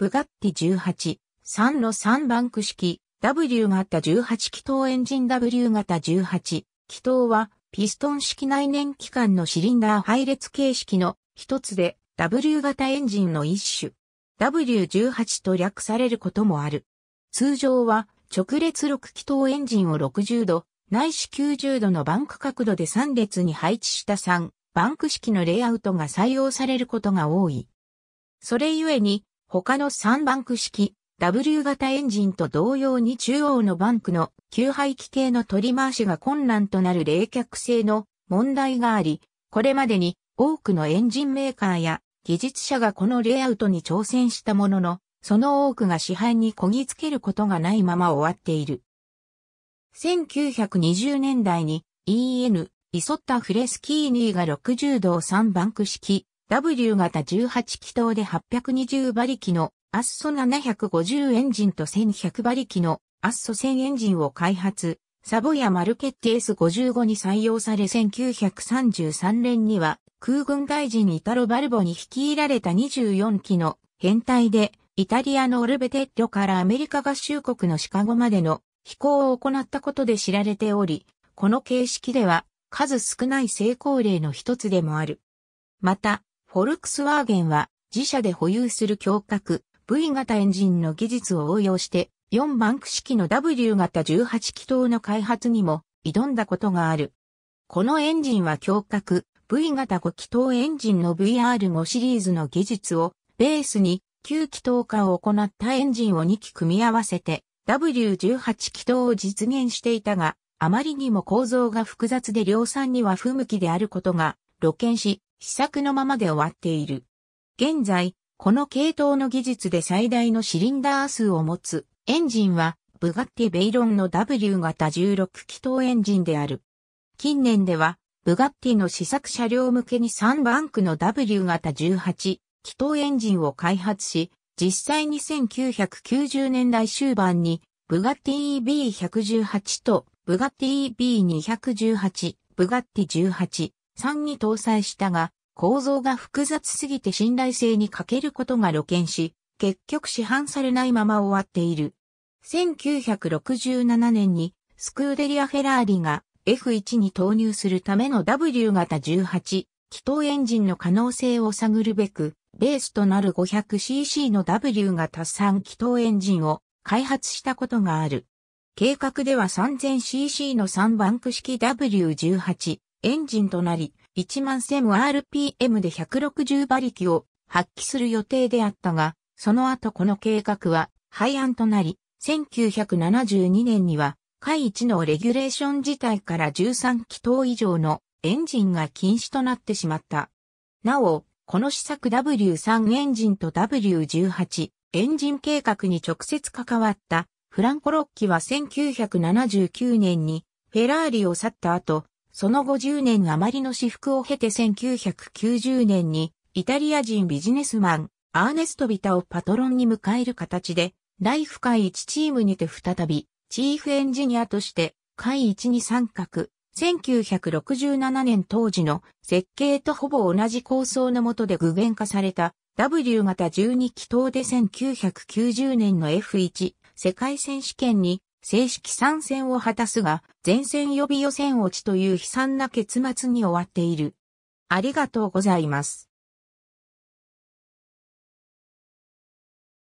ブガッティ18、3の3ンク式、W 型18気筒エンジン W 型18気筒は、ピストン式内燃機関のシリンダー配列形式の一つで、W 型エンジンの一種。W18 と略されることもある。通常は、直列6気筒エンジンを60度、内視90度のバンク角度で3列に配置した3、バンク式のレイアウトが採用されることが多い。それゆえに、他の3バンク式 W 型エンジンと同様に中央のバンクの吸排気系の取り回しが困難となる冷却性の問題があり、これまでに多くのエンジンメーカーや技術者がこのレイアウトに挑戦したものの、その多くが市販にこぎつけることがないまま終わっている。1920年代に EN、イソッタ・フレスキーニーが60度3バンク式 W 型18気筒で820馬力のアッソ750エンジンと1100馬力のアッソ1000エンジンを開発、サボやマルケッティ S55 に採用され1933年には空軍大臣イタロ・バルボに率いられた24機の編隊でイタリアのオルベテッロからアメリカ合衆国のシカゴまでの飛行を行ったことで知られており、この形式では数少ない成功例の一つでもある。また、フォルクスワーゲンは自社で保有する強角 V 型エンジンの技術を応用して4バンク式の W 型18気筒の開発にも挑んだことがある。このエンジンは強角 V 型5気筒エンジンの VR5 シリーズの技術をベースに9気筒化を行ったエンジンを2機組み合わせて W18 気筒を実現していたが、あまりにも構造が複雑で量産には不向きであることが露見し、試作のままで終わっている。現在、この系統の技術で最大のシリンダー数を持つエンジンは、ブガッティ・ベイロンの W 型16気筒エンジンである。近年では、ブガッティの試作車両向けに3バンクの W 型18気筒エンジンを開発し、実際に1990年代終盤に、ブガッティ EB118 とブガッティ EB218、ブガッティ18、3に搭載したが、構造が複雑すぎて信頼性に欠けることが露見し、結局市販されないまま終わっている。1967年にスクーデリア・フェラーリが F1 に投入するための W 型18気筒エンジンの可能性を探るべく、ベースとなる 500cc の W 型3気筒エンジンを開発したことがある。計画では 3000cc の3バンク式 W18 エンジンとなり、11000rpm で160馬力を発揮する予定であったが、その後この計画は廃案となり、1972年には、海一のレギュレーション自体から13気筒以上のエンジンが禁止となってしまった。なお、この試作 W3 エンジンと W18 エンジン計画に直接関わったフランコロッキは1979年にフェラーリを去った後、その後10年余りの私服を経て1990年に、イタリア人ビジネスマン、アーネスト・ビタをパトロンに迎える形で、ライフ会1チームにて再び、チーフエンジニアとして、会1に参画。1967年当時の設計とほぼ同じ構想のもとで具現化された W 型12気筒で1990年の F1 世界選手権に正式参戦を果たすが、前線予備予選落ちという悲惨な結末に終わっている。ありがとうございます。